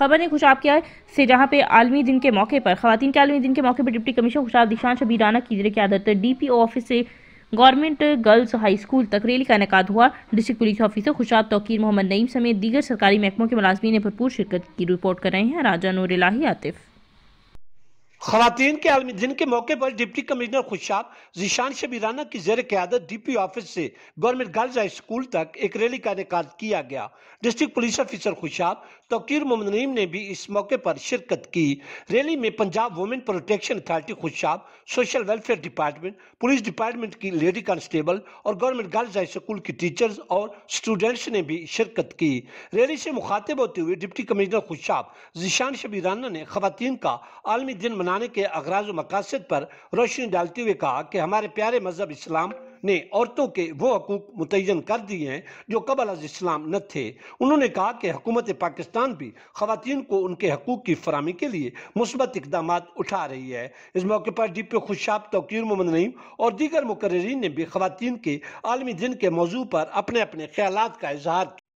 खबर ने खुशाब किया से जहाँ पे आलमी दिन के मौके पर खातन के आलमी दिन के मौके पर डिप्टी कमिश्नर खुशाब दिशान शबीर राना की जरिए आदत डी पी ऑफिस से गवर्नमेंट गर्ल्स हाई स्कूल तक रैली का इनका हुआ district police officer Khushab Tauqeer Muhammad Naeem समेत दीगर सरकारी महकमों के मुलाजमी ने भरपूर शिरकत की रिपोर्ट कर रहे हैं राजा नूर आतिफ खातन के आलमी दिन के मौके पर डिप्टी कमिश्नर खुशाब जीशान शबीराना की जेर क्यादत डी पी ऑफिस से गवर्नमेंट गर्ल्स हाई स्कूल तक एक रैली का इनका किया गया district police officer Khushab Tauqeer Naeem ने भी इस मौके पर शिरकत की रैली में Punjab women protection authority Khushab social welfare department police department की लेडी कॉन्स्टेबल और गवर्नमेंट गर्ल्स हाई स्कूल की टीचर्स और स्टूडेंट्स ने भी शिरकत की रैली से मुखातिब होते हुए डिप्टी कमिश्नर खुशाब जीशान शबीराना ने खातन का आलमी दिन मनाने के अगराज मकासद पर रोशनी डालते हुए कहा कि हमारे प्यारे मजहब इस्लाम ने औरतों के वो हकूक मुतन कर दिए हैं जो कबल अज इस्लाम न थे उन्होंने कहा कि हुकूमत पाकिस्तान भी खातन को उनके हकूक की फरहमी के लिए मुस्बत इकदाम उठा रही है इस मौके पर डी पी खुशाब तोकीर मोहम्मद नईम और दीगर मुकर्रीन ने भी खुवान के आलमी दिन के मौजू पर अपने अपने ख्याल का इजहार किया